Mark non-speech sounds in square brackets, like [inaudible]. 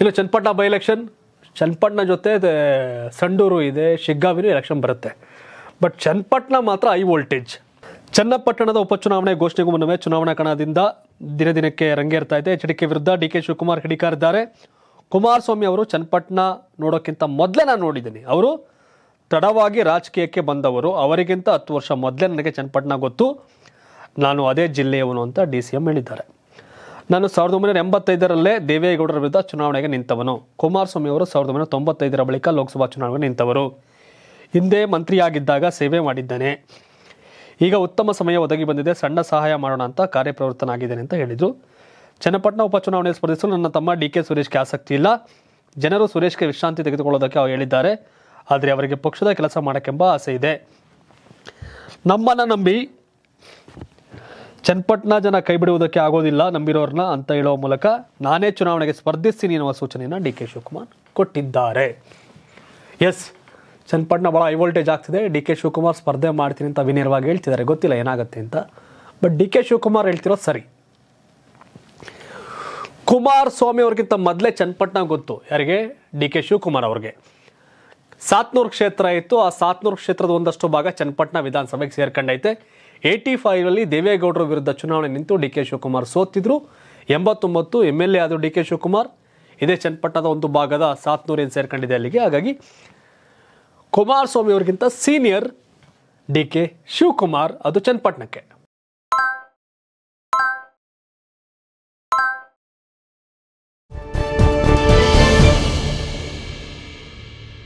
[laughs] ಇಲ್ಲ Channapatna by election Channapatna ಜೊತೆ ಸಂಡೂರು ಇದೆ ಶಿಗ್ಗಾವಿನ ಎಲೆಕ್ಷನ್ ಬರುತ್ತೆ ಬಟ್ ಚನ್ನಪಟ್ಟಣ ಮಾತ್ರ ಹೈ ವೋಲ್ಟೇಜ್ ಚನ್ನಪಟ್ಟಣದ ಉಪಚುನಾವಣೆ ಘೋಷಣೆಗೂ ಮುನ್ನವೇ ಚುನಾವಣಾ ಕಣದಿಂದ ದಿನ ದಿನಕ್ಕೆ ರಂಗೇರ್ತಾ ಇದೆ ಎಚ್ ಡಿ ಕೆ ವಿರುದ್ಧ ಡಿ ಕೆ ಶಿವಕುಮಾರ್ ಹಿಡಿಕಾರಿದ್ದಾರೆ ಕುಮಾರಸ್ವಾಮಿ ಅವರು ಚನ್ನಪಟ್ಟಣ ನೋಡೋಕ್ಕಿಂತ ಮೊದಲೇ ನಾನು ನೋಡಿದ್ದೀನಿ ಅವರು ತಡವಾಗಿ ರಾಜಕೀಯಕ್ಕೆ ಬಂದವರು ಅವರಿಗಿಂತ ಹತ್ತು ವರ್ಷ ಮೊದಲೇ ನನಗೆ ಚನ್ನಪಟ್ಟಣ ಗೊತ್ತು ನಾನು ಅದೇ ಜಿಲ್ಲೆಯವನು ಅಂತ ಡಿ ಸಿ ಎಂ ಹೇಳಿದ್ದಾರೆ ನಾನು ಸಾವಿರದ ಒಂಬೈನೂರ ಎಂಬತ್ತೈದರಲ್ಲೇ ದೇವೇಗೌಡರ ವಿರುದ್ಧ ಚುನಾವಣೆಗೆ ನಿಂತವನು ಕುಮಾರಸ್ವಾಮಿ ಅವರು ಸಾವಿರದ ಒಂಬೈನೂರ ತೊಂಬತ್ತೈದರ ಬಳಿಕ ಲೋಕಸಭಾ ಚುನಾವಣೆಗೆ ನಿಂತವರು ಹಿಂದೆ ಮಂತ್ರಿಯಾಗಿದ್ದಾಗ ಸೇವೆ ಮಾಡಿದ್ದಾನೆ ಈಗ ಉತ್ತಮ ಸಮಯ ಒದಗಿ ಬಂದಿದೆ ಸಣ್ಣ ಸಹಾಯ ಮಾಡೋಣ ಅಂತ ಕಾರ್ಯಪ್ರವೃತ್ತನಾಗಿದ್ದೇನೆ ಅಂತ ಹೇಳಿದರು ಚನ್ನಪಟ್ಟಣ ಉಪಚುನಾವಣೆ ಸ್ಪರ್ಧಿಸಲು ನನ್ನ ತಮ್ಮ ಡಿ ಕೆ ಸುರೇಶ್ಗೆ ಆಸಕ್ತಿ ಇಲ್ಲ ಜನರು ಸುರೇಶ್ಗೆ ವಿಶ್ರಾಂತಿ ತೆಗೆದುಕೊಳ್ಳೋದಕ್ಕೆ ಅವರು ಹೇಳಿದ್ದಾರೆ ಆದರೆ ಅವರಿಗೆ ಪಕ್ಷದ ಕೆಲಸ ಮಾಡೋಕ್ಕೆಂಬ ಆಸೆ ಇದೆ ನಮ್ಮನ್ನು ನಂಬಿ ಚನ್ಪಟ್ನ ಜನ ಕೈ ಬಿಡುವುದಕ್ಕೆ ಆಗೋದಿಲ್ಲ ನಂಬಿರೋರ್ನ ಅಂತ ಹೇಳುವ ಮೂಲಕ ನಾನೇ ಚುನಾವಣೆಗೆ ಸ್ಪರ್ಧಿಸ್ತೀನಿ ಎನ್ನುವ ಸೂಚನೆಯನ್ನು ಡಿ ಕೆ ಶಿವಕುಮಾರ್ ಕೊಟ್ಟಿದ್ದಾರೆ ಎಸ್ ಚನ್ನಪಟ್ಟಣ ಭಾಳ ಹೈ ವೋಲ್ಟೇಜ್ ಆಗ್ತಿದೆ ಡಿ ಕೆ ಶಿವಕುಮಾರ್ ಸ್ಪರ್ಧೆ ಮಾಡ್ತೀನಿ ಅಂತ ವಿನಿರ್ವಾಗಿ ಹೇಳ್ತಿದ್ದಾರೆ ಗೊತ್ತಿಲ್ಲ ಏನಾಗುತ್ತೆ ಅಂತ ಬಟ್ ಡಿ ಕೆ ಶಿವಕುಮಾರ್ ಹೇಳ್ತಿರೋ ಸರಿ ಕುಮಾರ್ ಸ್ವಾಮಿ ಅವ್ರಿಗಿಂತ ಮೊದಲೇ ಚನ್ನಪಟ್ಟಣ ಗೊತ್ತು ಯಾರಿಗೆ ಡಿ ಕೆ ಶಿವಕುಮಾರ್ ಅವ್ರಿಗೆ ಸಾತ್ನೂರು ಕ್ಷೇತ್ರ ಇತ್ತು ಆ ಸಾತ್ನೂರು ಕ್ಷೇತ್ರದ ಒಂದಷ್ಟು ಭಾಗ ಚನ್ನಪಟ್ಟಣ ವಿಧಾನಸಭೆಗೆ ಸೇರ್ಕೊಂಡೈತೆ ಏಯ್ಟಿ ಫೈವಲ್ಲಿ ದೇವೇಗೌಡರ ವಿರುದ್ಧ ಚುನಾವಣೆ ನಿಂತು ಡಿ ಕೆ ಶಿವಕುಮಾರ್ ಸೋತಿದ್ರು ಎಂಬತ್ತೊಂಬತ್ತು ಎಮ್ ಎಲ್ ಎ ಆದರು ಡಿ ಕೆ ಶಿವಕುಮಾರ್ ಇದೇ ಚನ್ನಪಟ್ಟಣದ ಒಂದು ಭಾಗದ ಏನು ಸೇರ್ಕೊಂಡಿದೆ ಅಲ್ಲಿಗೆ ಹಾಗಾಗಿ ಕುಮಾರಸ್ವಾಮಿ ಅವರಿಗಿಂತ ಸೀನಿಯರ್ ಡಿ ಕೆ ಶಿವಕುಮಾರ್ ಅದು ಚನ್ನಪಟ್ಟಣಕ್ಕೆ